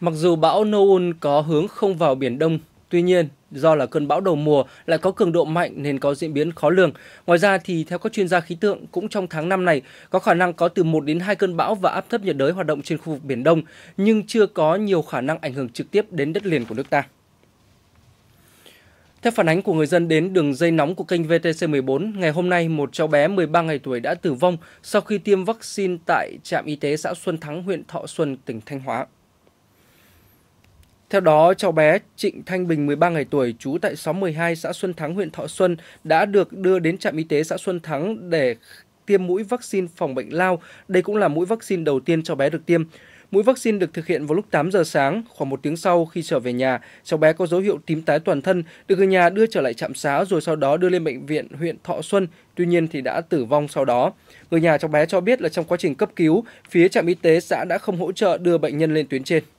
Mặc dù bão Noun có hướng không vào Biển Đông, tuy nhiên do là cơn bão đầu mùa lại có cường độ mạnh nên có diễn biến khó lường. Ngoài ra thì theo các chuyên gia khí tượng cũng trong tháng 5 này có khả năng có từ 1 đến 2 cơn bão và áp thấp nhiệt đới hoạt động trên khu vực Biển Đông nhưng chưa có nhiều khả năng ảnh hưởng trực tiếp đến đất liền của nước ta. Theo phản ánh của người dân đến đường dây nóng của kênh VTC14, ngày hôm nay một cháu bé 13 ngày tuổi đã tử vong sau khi tiêm vaccine tại trạm y tế xã Xuân Thắng, huyện Thọ Xuân, tỉnh Thanh Hóa. Theo đó, cháu bé Trịnh Thanh Bình 13 ngày tuổi, trú tại xóm 12 xã Xuân Thắng, huyện Thọ Xuân đã được đưa đến trạm y tế xã Xuân Thắng để tiêm mũi vaccine phòng bệnh lao. Đây cũng là mũi vaccine đầu tiên cháu bé được tiêm. Mũi vaccine được thực hiện vào lúc 8 giờ sáng, khoảng một tiếng sau khi trở về nhà, cháu bé có dấu hiệu tím tái toàn thân, được người nhà đưa trở lại trạm xá rồi sau đó đưa lên bệnh viện huyện Thọ Xuân, tuy nhiên thì đã tử vong sau đó. Người nhà cháu bé cho biết là trong quá trình cấp cứu, phía trạm y tế xã đã không hỗ trợ đưa bệnh nhân lên tuyến trên.